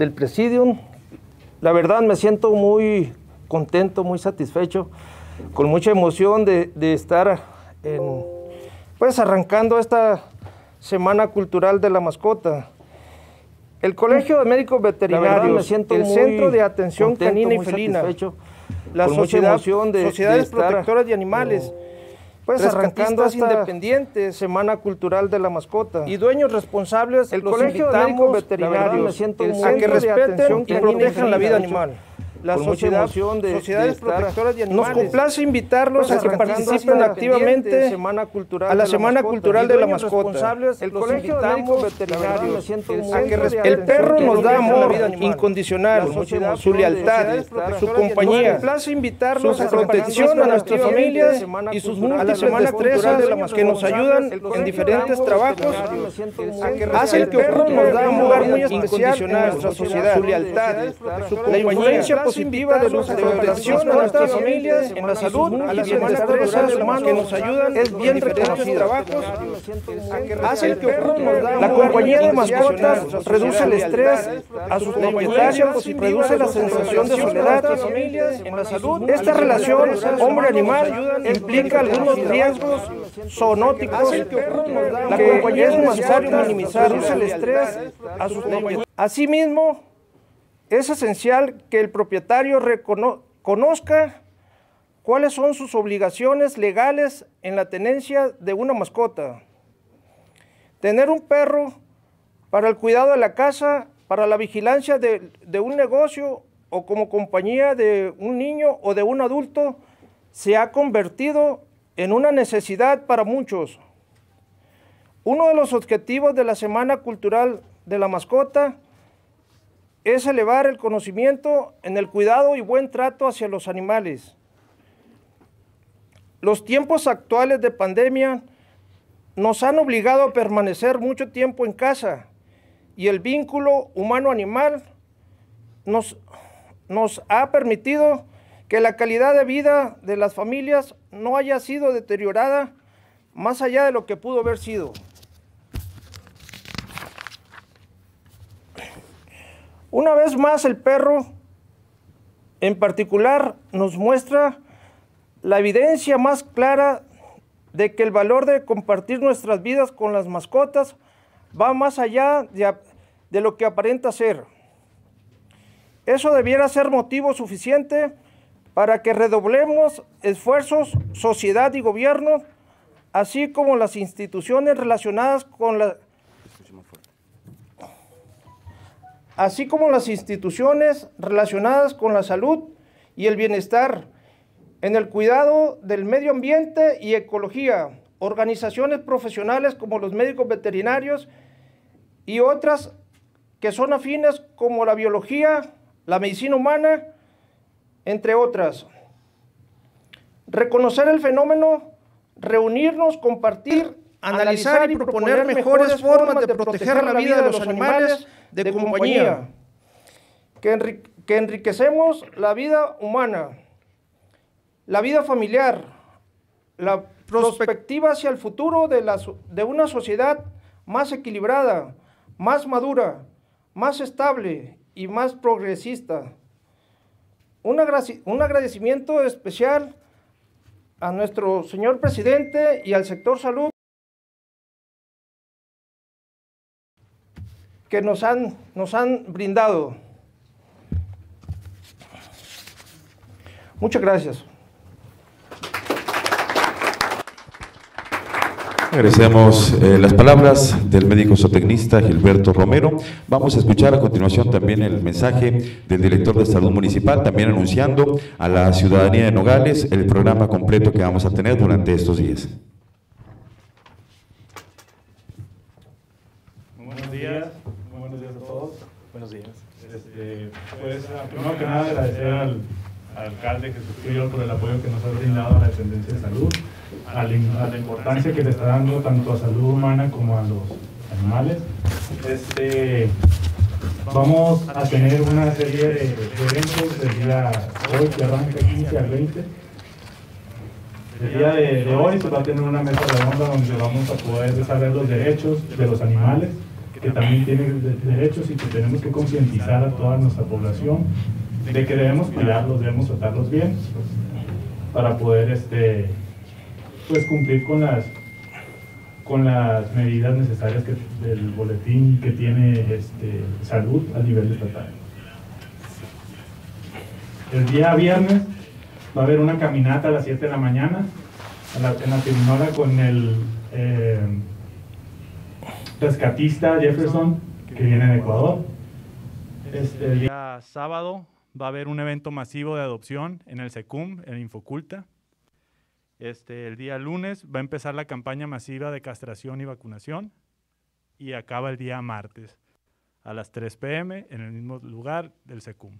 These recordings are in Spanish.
del Presidium. La verdad me siento muy contento, muy satisfecho, con mucha emoción de, estar pues arrancando esta Semana Cultural de la Mascota. El Colegio de Médicos Veterinarios, me siento el Centro de Atención Canina y Felina, la Sociedad, de, Sociedades de Protectoras de Animales, pues arrancando independientes, Semana Cultural de la Mascota. Y dueños responsables, el Colegio de Veterinarios, me a que respeten y protejan la vida animal la con sociedad, de, sociedades de protectoras de animales. Nos complace invitarlos pues a que participen activamente semana a la, Semana Cultural de la Mascota. El colegio invitamos veterinarios, a que el perro nos da amor incondicional, su lealtad, su compañía, invitarlos su protección a nuestras familias y sus a la Semana de la que nos ayudan en diferentes trabajos, hacen que el perro nos da amor incondicional, nuestra sociedad, su lealtad, su compañía positiva de nuestra atención a nuestras familias, en la salud, a las seres humanos que nos ayudan, es bien reconocido. hacen que La compañía de mascotas reduce el estrés a sus propietarios, reduce la sensación de soledad, en la salud. Esta relación hombre-animal implica algunos riesgos zoonóticos. La compañía de mascotas Reduce el estrés a sus propietarios. Asimismo, es esencial que el propietario conozca cuáles son sus obligaciones legales en la tenencia de una mascota. Tener un perro para el cuidado de la casa, para la vigilancia de, de un negocio o como compañía de un niño o de un adulto se ha convertido en una necesidad para muchos. Uno de los objetivos de la Semana Cultural de la Mascota es elevar el conocimiento en el cuidado y buen trato hacia los animales. Los tiempos actuales de pandemia nos han obligado a permanecer mucho tiempo en casa y el vínculo humano-animal nos, ha permitido que la calidad de vida de las familias no haya sido deteriorada más allá de lo que pudo haber sido. Una vez más, el perro en particular nos muestra la evidencia más clara de que el valor de compartir nuestras vidas con las mascotas va más allá de, lo que aparenta ser. Eso debiera ser motivo suficiente para que redoblemos esfuerzos, sociedad y gobierno, así como las instituciones relacionadas con la así como las instituciones relacionadas con la salud y el bienestar, en el cuidado del medio ambiente y ecología, organizaciones profesionales como los médicos veterinarios y otras que son afines como la biología, la medicina humana, entre otras. Reconocer el fenómeno, reunirnos, compartir analizar y proponer mejores formas de proteger la vida de los animales de compañía, que, enriquecemos la vida humana, la vida familiar, la prospectiva hacia el futuro de, una sociedad más equilibrada, más madura, más estable y más progresista. un agradecimiento especial a nuestro señor presidente y al sector salud. que nos han, nos han brindado. Muchas gracias. Agradecemos eh, las palabras del médico zootecnista Gilberto Romero. Vamos a escuchar a continuación también el mensaje del director de Salud Municipal, también anunciando a la ciudadanía de Nogales el programa completo que vamos a tener durante estos días. Este, pues, primero que nada, agradecer al, alcalde Jesús Puyol por el apoyo que nos ha brindado a la Dependencia de Salud, a la, importancia que le está dando tanto a salud humana como a los animales. Este, vamos a tener una serie de, eventos del día hoy que arranca 15 al 20. El día de, de hoy se va a tener una mesa redonda donde vamos a poder saber los derechos de los animales que también tienen derechos y que tenemos que concientizar a toda nuestra población de que debemos cuidarlos, debemos tratarlos bien para poder este, pues cumplir con las con las medidas necesarias que, del boletín que tiene este, salud a nivel estatal. El día viernes va a haber una caminata a las 7 de la mañana a la, en la terminada con el eh, rescatista Jefferson que viene de Ecuador. Este, el día sábado va a haber un evento masivo de adopción en el SECUM, en Infoculta. Este, el día lunes va a empezar la campaña masiva de castración y vacunación y acaba el día martes a las 3 pm en el mismo lugar del SECUM.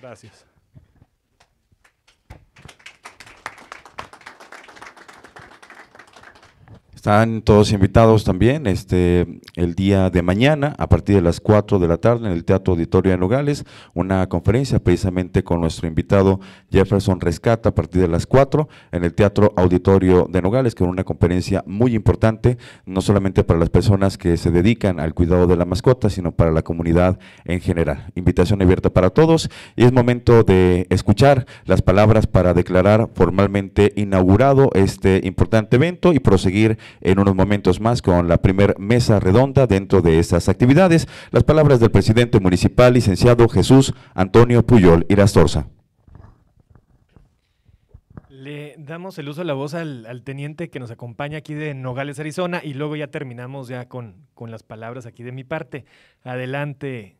Gracias. Están todos invitados también este, el día de mañana a partir de las 4 de la tarde en el Teatro Auditorio de Nogales, una conferencia precisamente con nuestro invitado Jefferson Rescata a partir de las 4 en el Teatro Auditorio de Nogales, que es una conferencia muy importante, no solamente para las personas que se dedican al cuidado de la mascota, sino para la comunidad en general. Invitación abierta para todos y es momento de escuchar las palabras para declarar formalmente inaugurado este importante evento y proseguir en unos momentos más con la primera mesa redonda dentro de estas actividades. Las palabras del presidente municipal, licenciado Jesús Antonio Puyol Irastorza. Le damos el uso de la voz al, teniente que nos acompaña aquí de Nogales, Arizona, y luego ya terminamos ya con, con las palabras aquí de mi parte. Adelante.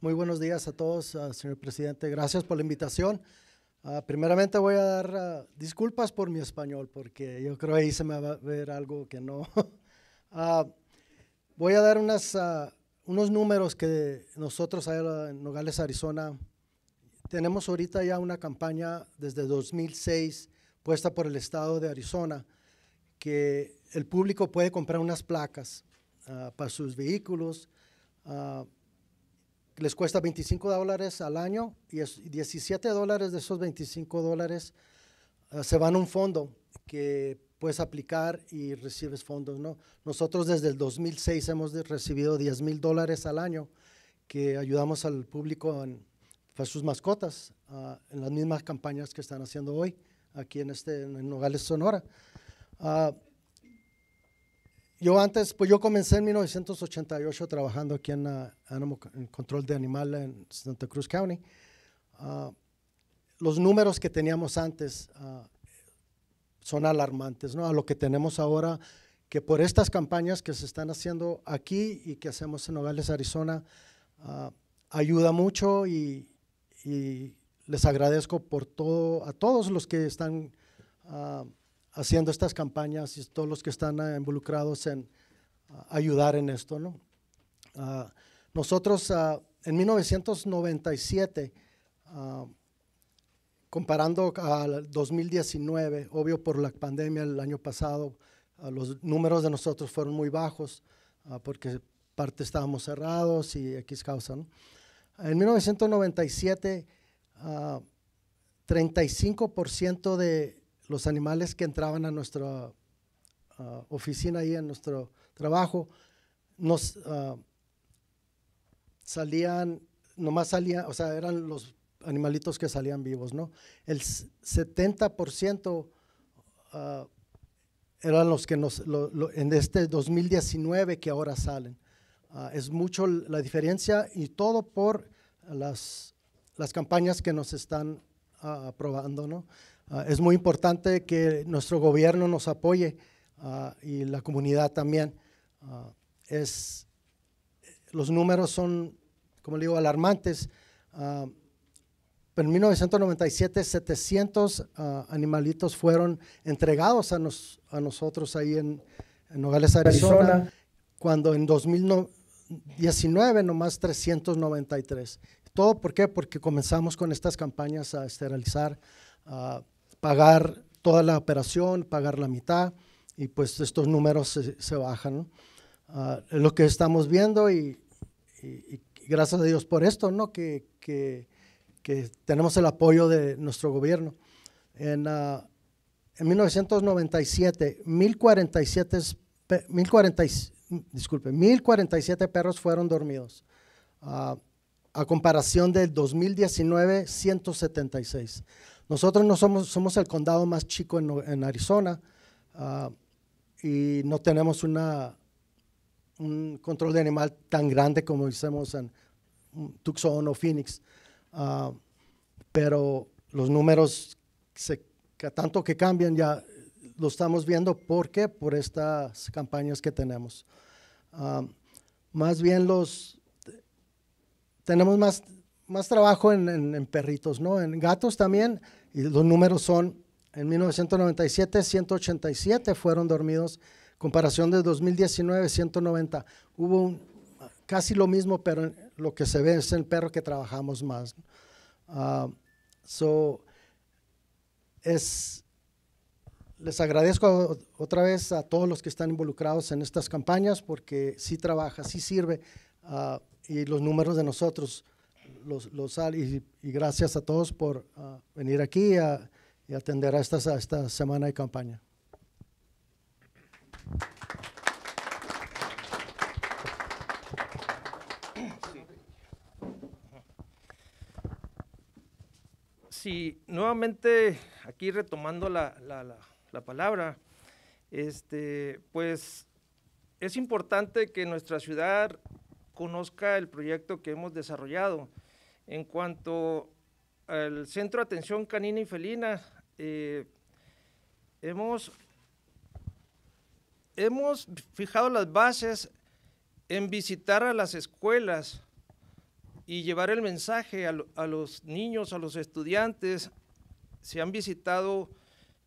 Muy buenos días a todos, señor presidente. Gracias por la invitación. Ah, primeramente voy a dar ah, disculpas por mi español, porque yo creo ahí se me va a ver algo que no. Ah, voy a dar unas, unos números que nosotros en Nogales, Arizona, tenemos ahorita ya una campaña desde 2006 puesta por el estado de Arizona, que el público puede comprar unas placas para sus vehículos les cuesta 25 dólares al año y 17 dólares de esos 25 dólares eh, se van a un fondo que puedes aplicar y recibes fondos. ¿no? Nosotros desde el 2006 hemos recibido 10 mil dólares al año que ayudamos al público en, pues, sus mascotas ah, en las mismas campañas que están haciendo hoy aquí en, este, en Nogales, Sonora. Ah, yo antes, pues yo comencé en 1988 trabajando aquí en, uh, en Control de animal en Santa Cruz County. Ah, los números que teníamos antes ah, son alarmantes, ¿no? A lo que tenemos ahora, que por estas campañas que se están haciendo aquí y que hacemos en Nogales, Arizona, ah, ayuda mucho y, y, les agradezco por todo, a todos los que están haciendo estas campañas y todos los que están eh, involucrados en ah, ayudar en esto. ¿no? Ah, nosotros ah, en 1997, comparando al 2019, obvio por la pandemia el año pasado, los números de nosotros fueron muy bajos porque parte estábamos cerrados y X causa. En 1997, 35% de los animales que entraban a nuestra uh, oficina y a nuestro trabajo, nos uh, salían, nomás salían, o sea, eran los animalitos que salían vivos, ¿no? El 70% uh, eran los que nos, en este 2019 que ahora salen. es mucho la diferencia y todo por las, las campañas que nos están aprobando, ¿no? Ah, es muy importante que nuestro gobierno nos apoye ah, y la comunidad también. Ah, es, los números son, como le digo, alarmantes. en 1997, 700 animalitos fueron entregados a, nos, a nosotros ahí en, Nogales, Arizona, cuando en 2019 nomás 393. ¿Todo por qué? Porque comenzamos con estas campañas a esterilizar pagar toda la operación, pagar la mitad, y pues estos números se, bajan. Ah, lo que estamos viendo, y, gracias a Dios por esto, ¿no? que, que, tenemos el apoyo de nuestro gobierno. En, 1997, 1047, 1047, disculpe, 1047 perros fueron dormidos. Ah, a comparación del 2019, 176. Nosotros no somos, somos el condado más chico en, Arizona ah, y no tenemos una, un control de animal tan grande como hicimos en mm, Tucson o Phoenix. Ah, pero los números, se, tanto que cambian, ya lo estamos viendo. ¿Por qué? Por estas campañas que tenemos. Ah, más bien los... Tenemos más, trabajo en, en perritos, ¿no? En gatos también y los números son, en 1997, 187 fueron dormidos, comparación de 2019, 190. Hubo casi lo mismo, pero lo que se ve es el perro que trabajamos más. Ah, so, es, les agradezco otra vez a todos los que están involucrados en estas campañas porque sí trabaja, sí sirve ah, y los números de nosotros los, los y, gracias a todos por ah, venir aquí a, y atender a esta, esta semana de campaña. Sí, nuevamente aquí retomando la, la, la, la palabra, este, pues es importante que nuestra ciudad conozca el proyecto que hemos desarrollado. En cuanto al Centro de Atención Canina y Felina, eh, hemos, hemos fijado las bases en visitar a las escuelas y llevar el mensaje a, a, los niños, a los estudiantes. Se han visitado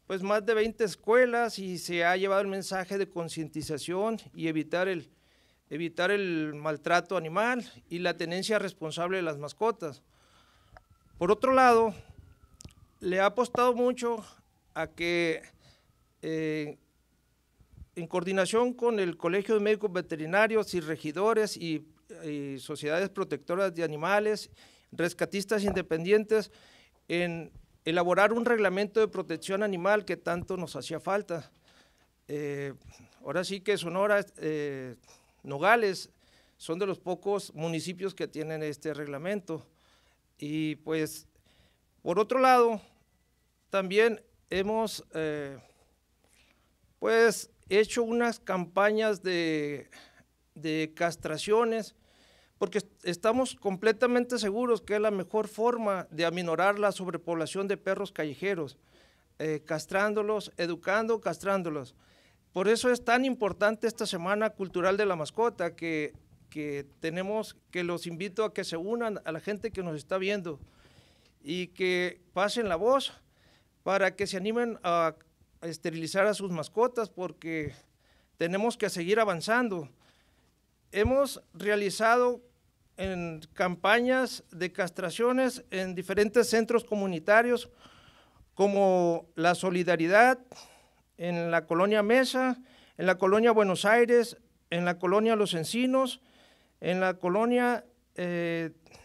pues más de 20 escuelas y se ha llevado el mensaje de concientización y evitar el, evitar el maltrato animal y la tenencia responsable de las mascotas. Por otro lado, le ha apostado mucho a que eh, en coordinación con el Colegio de Médicos Veterinarios y regidores y, sociedades protectoras de animales, rescatistas independientes, en elaborar un reglamento de protección animal que tanto nos hacía falta. Eh, ahora sí que Sonora eh, Nogales son de los pocos municipios que tienen este reglamento. Y pues, por otro lado, también hemos eh, pues hecho unas campañas de, castraciones, porque estamos completamente seguros que es la mejor forma de aminorar la sobrepoblación de perros callejeros, eh, castrándolos, educando, castrándolos. Por eso es tan importante esta Semana Cultural de la Mascota que, tenemos, que los invito a que se unan a la gente que nos está viendo y que pasen la voz para que se animen a esterilizar a sus mascotas porque tenemos que seguir avanzando. Hemos realizado en campañas de castraciones en diferentes centros comunitarios como la solidaridad, en la colonia Mesa, en la colonia Buenos Aires, en la colonia Los Encinos, en la colonia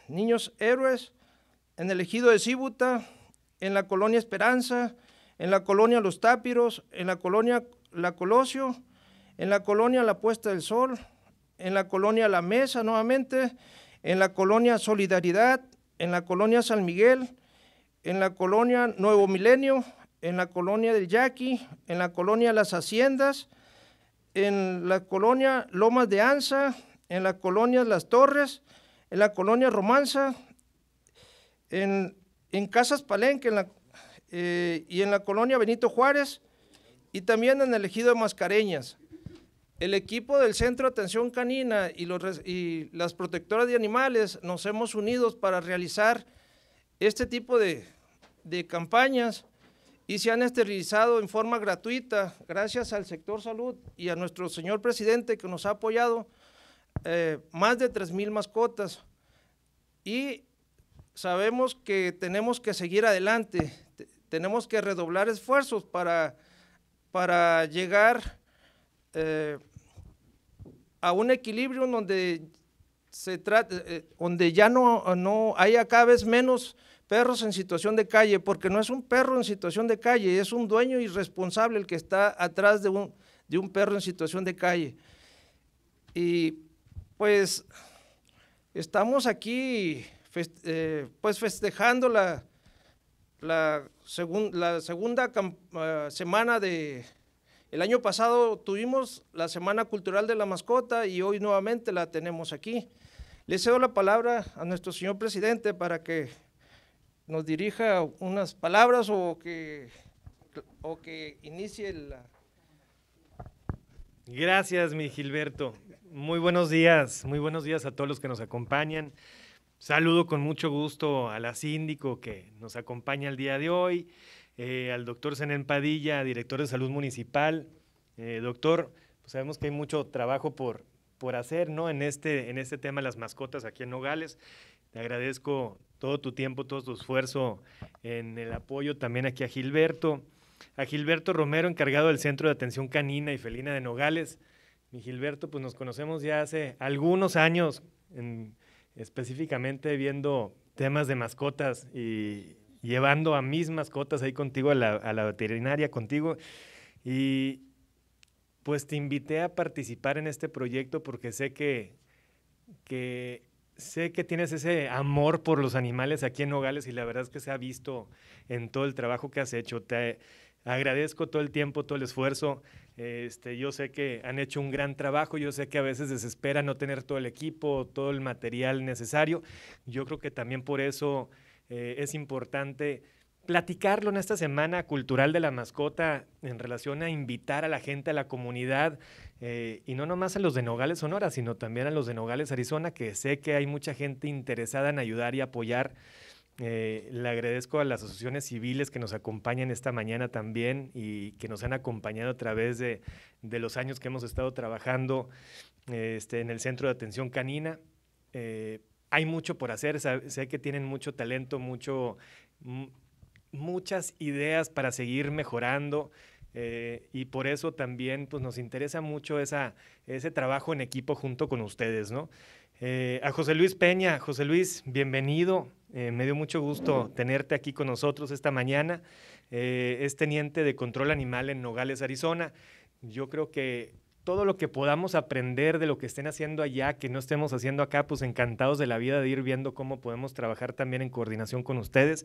Niños Héroes, en el ejido de Cibuta, en la colonia Esperanza, en la colonia Los Tápiros, en la colonia La Colosio, en la colonia La Puesta del Sol, en la colonia La Mesa nuevamente, en la colonia Solidaridad, en la colonia San Miguel, en la colonia Nuevo Milenio, en la colonia del Yaqui, en la colonia Las Haciendas, en la colonia Lomas de Anza, en la colonia Las Torres, en la colonia Romanza, en, Casas Palenque eh, y en la colonia Benito Juárez y también en el ejido de Mascareñas. El equipo del Centro de Atención Canina y, las protectoras de animales nos hemos unido para realizar este tipo de, de campañas y se han esterilizado en forma gratuita gracias al sector salud y a nuestro señor presidente que nos ha apoyado eh, más de 3.000 mascotas. Y sabemos que tenemos que seguir adelante, tenemos que redoblar esfuerzos para, para llegar eh, a un equilibrio donde, se eh, donde ya no, no haya cada vez menos perros en situación de calle, porque no es un perro en situación de calle, es un dueño irresponsable el que está atrás de un, de un perro en situación de calle. Y pues estamos aquí eh, pues festejando la, la, la segunda ah, semana de... El año pasado tuvimos la Semana Cultural de la Mascota y hoy nuevamente la tenemos aquí. Le cedo la palabra a nuestro señor presidente para que nos dirija unas palabras o que, o que inicie la... Gracias, mi Gilberto. Muy buenos días, muy buenos días a todos los que nos acompañan. Saludo con mucho gusto a la síndico que nos acompaña el día de hoy, eh, al doctor Zenén Padilla, director de salud municipal. Eh, doctor, pues sabemos que hay mucho trabajo por, por hacer ¿no? en, este, en este tema las mascotas aquí en Nogales. Te agradezco todo tu tiempo, todo tu esfuerzo en el apoyo también aquí a Gilberto. A Gilberto Romero, encargado del Centro de Atención Canina y Felina de Nogales. Mi Gilberto, pues nos conocemos ya hace algunos años, específicamente viendo temas de mascotas y llevando a mis mascotas ahí contigo a la, a la veterinaria, contigo. Y pues te invité a participar en este proyecto porque sé que, que sé que tienes ese amor por los animales aquí en Nogales y la verdad es que se ha visto en todo el trabajo que has hecho. Te agradezco todo el tiempo, todo el esfuerzo. Este, yo sé que han hecho un gran trabajo, yo sé que a veces desespera no tener todo el equipo, todo el material necesario. Yo creo que también por eso eh, es importante platicarlo en esta semana cultural de la mascota en relación a invitar a la gente, a la comunidad, eh, y no nomás a los de Nogales, Sonora, sino también a los de Nogales, Arizona, que sé que hay mucha gente interesada en ayudar y apoyar. Eh, le agradezco a las asociaciones civiles que nos acompañan esta mañana también y que nos han acompañado a través de, de los años que hemos estado trabajando este, en el Centro de Atención Canina. Eh, hay mucho por hacer, sé que tienen mucho talento, mucho, muchas ideas para seguir mejorando. Eh, y por eso también pues, nos interesa mucho esa, ese trabajo en equipo junto con ustedes, ¿no? Eh, a José Luis Peña, José Luis, bienvenido. Eh, me dio mucho gusto tenerte aquí con nosotros esta mañana. es teniente de control animal en Nogales, Arizona. Yo creo que todo lo que podamos aprender de lo que estén haciendo allá, que no estemos haciendo acá, pues encantados de la vida de ir viendo cómo podemos trabajar también en coordinación con ustedes.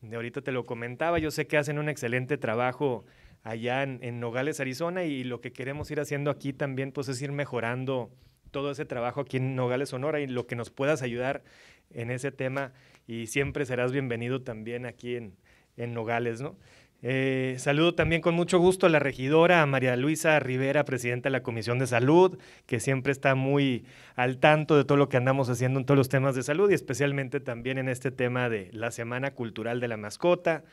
De ahorita te lo comentaba, yo sé que hacen un excelente trabajo allá en, Nogales, Arizona, y lo que queremos ir haciendo aquí también pues es ir mejorando todo ese trabajo aquí en Nogales, Sonora, y lo que nos puedas ayudar en ese tema, y siempre serás bienvenido también aquí en, Nogales, ¿no? Eh, saludo también con mucho gusto a la regidora María Luisa Rivera, presidenta de la Comisión de Salud, que siempre está muy al tanto de todo lo que andamos haciendo en todos los temas de salud y especialmente también en este tema de la Semana Cultural de la Mascota.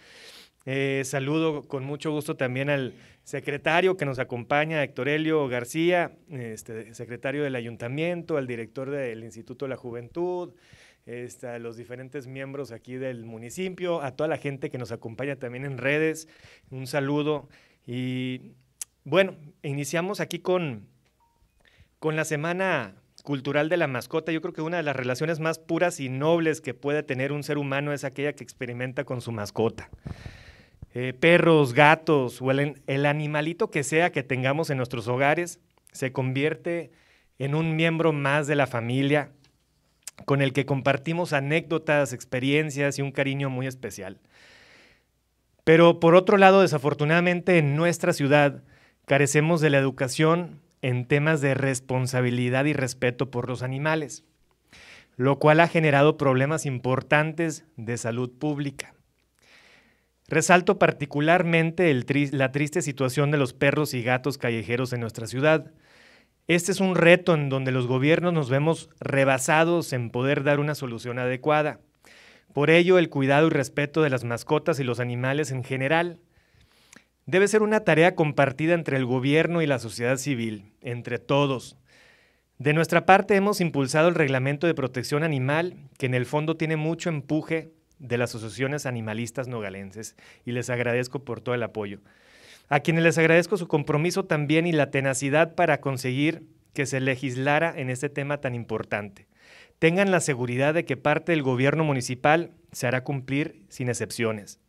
Eh, saludo con mucho gusto también al secretario que nos acompaña, Héctor Helio García, este, secretario del ayuntamiento, al director del Instituto de la Juventud, este, a los diferentes miembros aquí del municipio, a toda la gente que nos acompaña también en redes. Un saludo. Y bueno, iniciamos aquí con, con la semana cultural de la mascota. Yo creo que una de las relaciones más puras y nobles que puede tener un ser humano es aquella que experimenta con su mascota. Eh, perros, gatos o el animalito que sea que tengamos en nuestros hogares se convierte en un miembro más de la familia con el que compartimos anécdotas, experiencias y un cariño muy especial. Pero por otro lado, desafortunadamente en nuestra ciudad carecemos de la educación en temas de responsabilidad y respeto por los animales, lo cual ha generado problemas importantes de salud pública. Resalto particularmente la triste situación de los perros y gatos callejeros en nuestra ciudad. Este es un reto en donde los gobiernos nos vemos rebasados en poder dar una solución adecuada. Por ello, el cuidado y respeto de las mascotas y los animales en general debe ser una tarea compartida entre el gobierno y la sociedad civil, entre todos. De nuestra parte hemos impulsado el Reglamento de Protección Animal, que en el fondo tiene mucho empuje de las asociaciones animalistas nogalenses y les agradezco por todo el apoyo. A quienes les agradezco su compromiso también y la tenacidad para conseguir que se legislara en este tema tan importante. Tengan la seguridad de que parte del gobierno municipal se hará cumplir sin excepciones.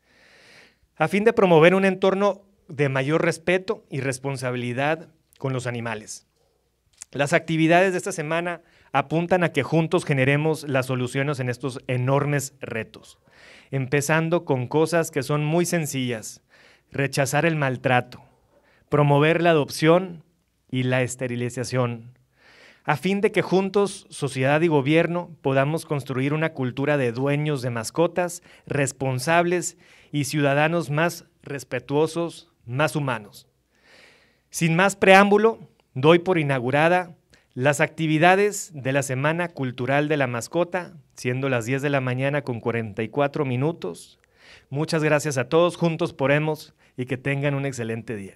A fin de promover un entorno de mayor respeto y responsabilidad con los animales. Las actividades de esta semana apuntan a que juntos generemos las soluciones en estos enormes retos, empezando con cosas que son muy sencillas, rechazar el maltrato, promover la adopción y la esterilización, a fin de que juntos, sociedad y gobierno, podamos construir una cultura de dueños de mascotas, responsables y ciudadanos más respetuosos, más humanos. Sin más preámbulo, doy por inaugurada las actividades de la Semana Cultural de la Mascota, siendo las 10 de la mañana con 44 minutos. Muchas gracias a todos, juntos por hemos y que tengan un excelente día.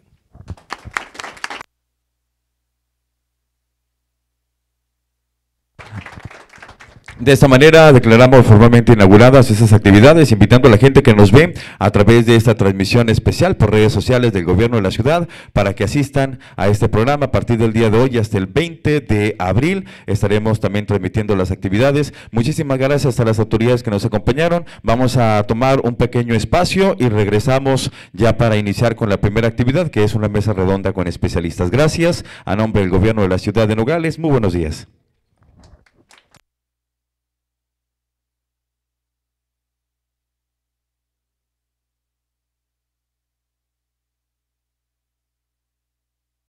De esta manera declaramos formalmente inauguradas esas actividades, invitando a la gente que nos ve a través de esta transmisión especial por redes sociales del gobierno de la ciudad para que asistan a este programa a partir del día de hoy hasta el 20 de abril. Estaremos también transmitiendo las actividades. Muchísimas gracias a las autoridades que nos acompañaron. Vamos a tomar un pequeño espacio y regresamos ya para iniciar con la primera actividad, que es una mesa redonda con especialistas. Gracias a nombre del gobierno de la ciudad de Nogales. Muy buenos días.